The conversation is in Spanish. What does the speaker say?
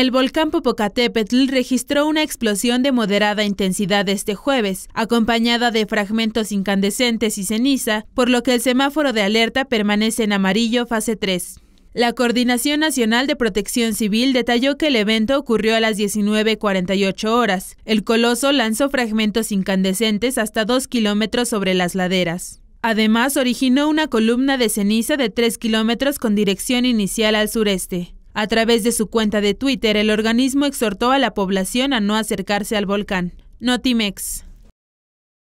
El volcán Popocatépetl registró una explosión de moderada intensidad este jueves, acompañada de fragmentos incandescentes y ceniza, por lo que el semáforo de alerta permanece en amarillo fase 3. La Coordinación Nacional de Protección Civil detalló que el evento ocurrió a las 19.48 horas. El coloso lanzó fragmentos incandescentes hasta 2 kilómetros sobre las laderas. Además, originó una columna de ceniza de 3 kilómetros con dirección inicial al sureste. A través de su cuenta de Twitter, el organismo exhortó a la población a no acercarse al volcán. Notimex.